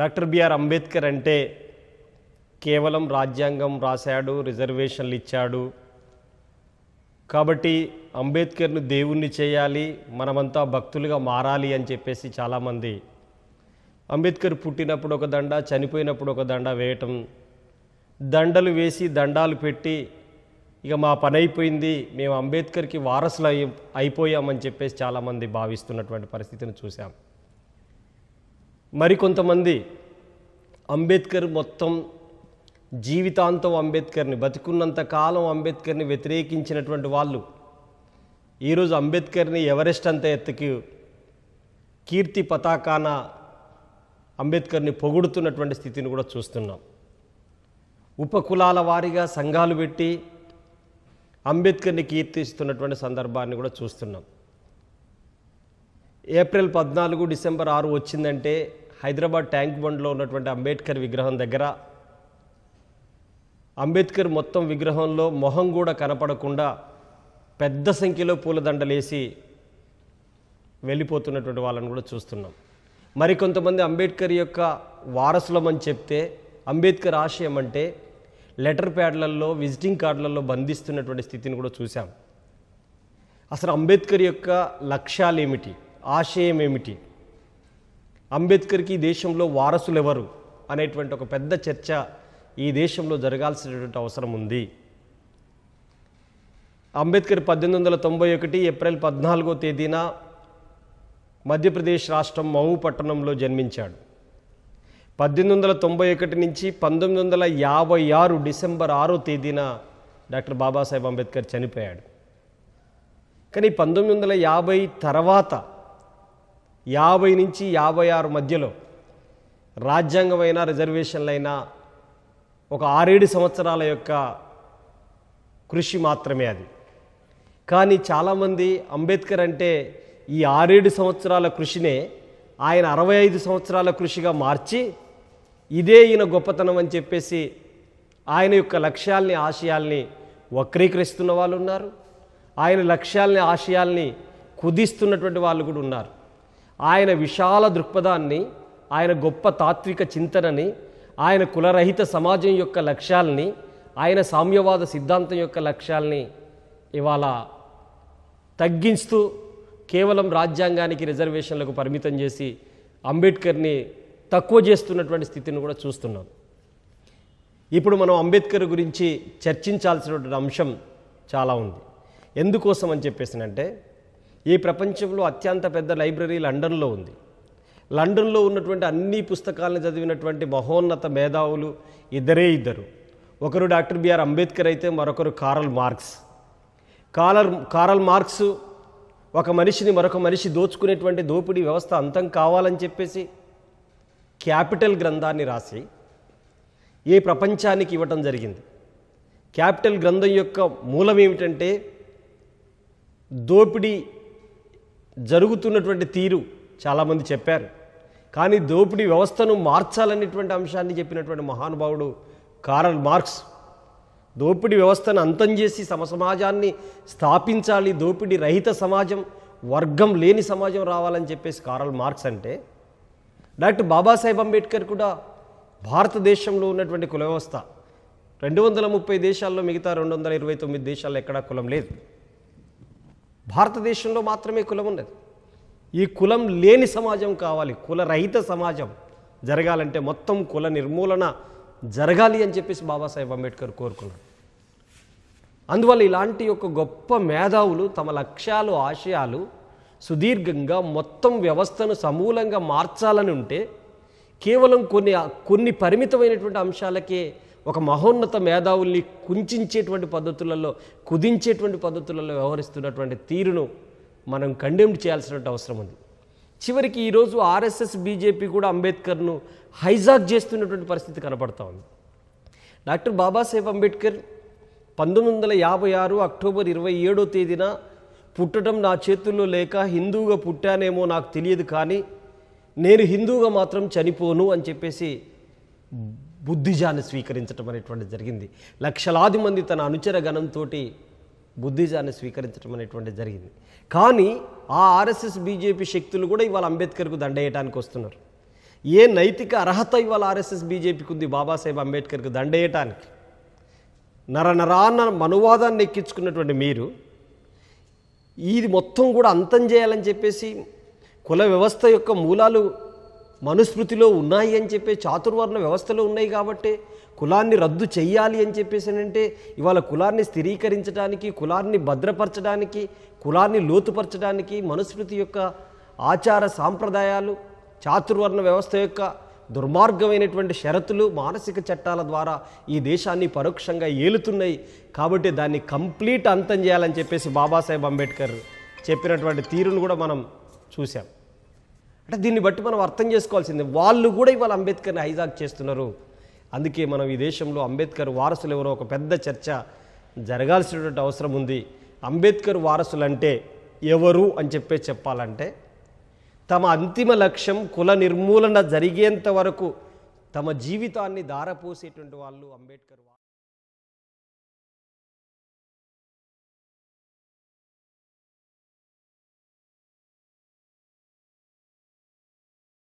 doctor BR Ambedkar అంటే కేవలం రాజ్యాంగం రాశాడు రిజర్వేషన్లు ఇచ్చాడు కాబట్టి అంబేద్కర్ను దేవుణ్ణి చేయాలి మనమంతా భక్తులుగా మారాలి అని చెప్పేసి చాలామంది అంబేద్కర్ పుట్టినప్పుడు ఒక దండ చనిపోయినప్పుడు ఒక దండ వేయటం దండలు వేసి దండాలు పెట్టి ఇక మా పని అయిపోయింది మేము అంబేద్కర్కి వారసులు అయి అయిపోయామని చెప్పేసి చాలామంది భావిస్తున్నటువంటి పరిస్థితిని చూసాం మరికొంతమంది అంబేద్కర్ మొత్తం జీవితాంతం అంబేద్కర్ని బతికున్నంత కాలం అంబేద్కర్ని వ్యతిరేకించినటువంటి వాళ్ళు ఈరోజు అంబేద్కర్ని ఎవరెస్ట్ అంత ఎత్తుకి కీర్తి పతాకాన అంబేద్కర్ని పొగుడుతున్నటువంటి స్థితిని కూడా చూస్తున్నాం ఉపకులాల వారీగా సంఘాలు పెట్టి అంబేద్కర్ని కీర్తిస్తున్నటువంటి సందర్భాన్ని కూడా చూస్తున్నాం ఏప్రిల్ పద్నాలుగు డిసెంబర్ ఆరు వచ్చిందంటే హైదరాబాద్ ట్యాంక్ బండ్లో ఉన్నటువంటి అంబేద్కర్ విగ్రహం దగ్గర అంబేద్కర్ మొత్తం విగ్రహంలో మొహం కూడా కనపడకుండా పెద్ద సంఖ్యలో పూలదండలేసి వెళ్ళిపోతున్నటువంటి వాళ్ళని కూడా చూస్తున్నాం మరికొంతమంది అంబేద్కర్ యొక్క వారసులమని చెప్తే అంబేద్కర్ ఆశయం అంటే లెటర్ ప్యాడ్లలో విజిటింగ్ కార్డులలో బంధిస్తున్నటువంటి స్థితిని కూడా చూశాం అసలు అంబేద్కర్ యొక్క లక్ష్యాలు ఏమిటి ఆశయం ఏమిటి అంబేద్కర్కి దేశంలో వారసులు ఎవరు అనేటువంటి ఒక పెద్ద చర్చ ఈ దేశంలో జరగాల్సినటువంటి అవసరం ఉంది అంబేద్కర్ పద్దెనిమిది వందల తొంభై ఒకటి ఏప్రిల్ పద్నాలుగో తేదీన మధ్యప్రదేశ్ రాష్ట్రం మహు పట్టణంలో జన్మించాడు పద్దెనిమిది వందల తొంభై ఒకటి నుంచి పంతొమ్మిది వందల యాభై ఆరు డిసెంబర్ ఆరో తేదీన డాక్టర్ బాబాసాహెబ్ అంబేద్కర్ చనిపోయాడు కానీ పంతొమ్మిది వందల యాభై తర్వాత యాభై నుంచి యాభై ఆరు మధ్యలో రాజ్యాంగమైన రిజర్వేషన్లైనా ఒక ఆరేడు సంవత్సరాల యొక్క కృషి మాత్రమే అది కానీ చాలామంది అంబేద్కర్ అంటే ఈ ఆరేడు సంవత్సరాల కృషినే ఆయన అరవై ఐదు సంవత్సరాల కృషిగా మార్చి ఇదే ఈయన గొప్పతనం అని చెప్పేసి ఆయన యొక్క లక్ష్యాల్ని ఆశయాల్ని వక్రీకరిస్తున్న వాళ్ళు ఉన్నారు ఆయన లక్ష్యాల్ని ఆశయాల్ని కుదిస్తున్నటువంటి వాళ్ళు కూడా ఉన్నారు ఆయన విశాల దృక్పథాన్ని ఆయన గొప్ప తాత్విక చింతనని ఆయన కులరహిత సమాజం యొక్క లక్ష్యాలని ఆయన సామ్యవాద సిద్ధాంతం యొక్క లక్ష్యాల్ని ఇవాళ తగ్గిస్తూ కేవలం రాజ్యాంగానికి రిజర్వేషన్లకు పరిమితం చేసి అంబేద్కర్ని తక్కువ చేస్తున్నటువంటి స్థితిని కూడా చూస్తున్నాం ఇప్పుడు మనం అంబేద్కర్ గురించి చర్చించాల్సినటువంటి అంశం చాలా ఉంది ఎందుకోసం అని చెప్పేసినంటే ఈ ప్రపంచంలో అత్యంత పెద్ద లైబ్రరీ లండన్లో ఉంది లండన్లో ఉన్నటువంటి అన్ని పుస్తకాలను చదివినటువంటి మహోన్నత మేధావులు ఇద్దరే ఇద్దరు ఒకరు డాక్టర్ బిఆర్ అంబేద్కర్ అయితే మరొకరు Karl Marx Karl Karl Marx ఒక మనిషిని మరొక మనిషి దోచుకునేటువంటి దోపిడీ వ్యవస్థ అంతం కావాలని చెప్పేసి క్యాపిటల్ గ్రంథాన్ని రాసి ఏ ప్రపంచానికి ఇవ్వటం జరిగింది క్యాపిటల్ గ్రంథం యొక్క మూలం ఏమిటంటే దోపిడీ జరుగుతున్నటువంటి తీరు చాలామంది చెప్పారు కానీ దోపిడీ వ్యవస్థను మార్చాలనేటువంటి అంశాన్ని చెప్పినటువంటి మహానుభావుడు కారల్ మార్క్స్ దోపిడీ వ్యవస్థను అంతం చేసి సమసమాజాన్ని స్థాపించాలి దోపిడీ రహిత సమాజం వర్గం లేని సమాజం రావాలని చెప్పేసి కారల్ మార్క్స్ అంటే డాక్టర్ బాబాసాహెబ్ అంబేద్కర్ కూడా భారతదేశంలో ఉన్నటువంటి కుల వ్యవస్థ రెండు వందల ముప్పై దేశాల్లో మిగతా రెండు వందల ఇరవై తొమ్మిది దేశాల్లో ఎక్కడా కులం లేదు భారతదేశంలో మాత్రమే కులం ఉన్నది ఈ కులం లేని సమాజం కావాలి కులరహిత సమాజం జరగాలంటే మొత్తం కుల నిర్మూలన జరగాలి అని చెప్పేసి బాబాసాహెబ్ అంబేద్కర్ కోరుకున్నారు అందువల్ల ఇలాంటి ఒక గొప్ప మేధావులు తమ లక్ష్యాలు ఆశయాలు సుదీర్ఘంగా మొత్తం వ్యవస్థను సమూలంగా మార్చాలని ఉంటే కేవలం కొన్ని కొన్ని పరిమితమైనటువంటి అంశాలకే ఒక మహోన్నత మేధావుల్ని కుంచేటువంటి పద్ధతులలో కుదించేటువంటి పద్ధతులలో వ్యవహరిస్తున్నటువంటి తీరును మనం కండెమ్డ్ చేయాల్సిన అవసరం ఉంది చివరికి ఈరోజు ఆర్ఎస్ఎస్ బీజేపీ కూడా అంబేద్కర్ను హైజాక్ చేస్తున్నటువంటి పరిస్థితి కనపడతా ఉంది డాక్టర్ బాబాసాహెబ్ అంబేద్కర్ పంతొమ్మిది వందల యాభై ఆరు అక్టోబర్ ఇరవై ఏడో తేదీన పుట్టడం నా చేతుల్లో లేక హిందువుగా పుట్టానేమో నాకు తెలియదు కానీ నేను హిందువుగా మాత్రం చనిపోను అని చెప్పేసి బుద్ధిజాన్ని స్వీకరించడం అనేటువంటి జరిగింది లక్షలాది మంది తన అనుచర గణంతో బుద్ధిజాన్ని స్వీకరించడం అనేటువంటి జరిగింది కానీ ఆ ఆర్ఎస్ఎస్ బీజేపీ శక్తులు కూడా ఇవాళ అంబేద్కర్కు దండేయటానికి వస్తున్నారు ఏ నైతిక అర్హత ఇవాళ ఆర్ఎస్ఎస్ బీజేపీకి ఉంది బాబాసాహెబ్ అంబేద్కర్కు దండేయటానికి నరనరాన్న మనువాదాన్ని ఎక్కించుకున్నటువంటి మీరు ఇది మొత్తం కూడా అంతం చేయాలని చెప్పేసి కుల వ్యవస్థ యొక్క మూలాలు మనుస్మృతిలో ఉన్నాయి అని చెప్పే చాతుర్వర్ణ వ్యవస్థలు ఉన్నాయి కాబట్టి కులాన్ని రద్దు చేయాలి అని చెప్పేసి అంటే ఇవాళ కులాన్ని స్థిరీకరించడానికి కులాన్ని భద్రపరచడానికి కులాన్ని లోతుపరచడానికి మనుస్మృతి యొక్క ఆచార సాంప్రదాయాలు చాతుర్వర్ణ వ్యవస్థ యొక్క దుర్మార్గమైనటువంటి షరతులు మానసిక చట్టాల ద్వారా ఈ దేశాన్ని పరోక్షంగా ఏలుతున్నాయి కాబట్టి దాన్ని కంప్లీట్ అంతం చేయాలని చెప్పేసి బాబాసాహెబ్ అంబేద్కర్ చెప్పినటువంటి తీరును కూడా మనం చూసాం అంటే దీన్ని బట్టి మనం అర్థం చేసుకోవాల్సింది వాళ్ళు కూడా ఇవాళ అంబేద్కర్ని హైజాక్ చేస్తున్నారు అందుకే మనం ఈ దేశంలో అంబేద్కర్ వారసులు ఎవరో ఒక పెద్ద చర్చ జరగాల్సినటువంటి అవసరం ఉంది అంబేద్కర్ వారసులు అంటే ఎవరు అని చెప్పే చెప్పాలంటే తమ అంతిమ లక్ష్యం కుల నిర్మూలన జరిగేంత వరకు తమ జీవితాన్ని దారపోసేటువంటి వాళ్ళు అంబేద్కర్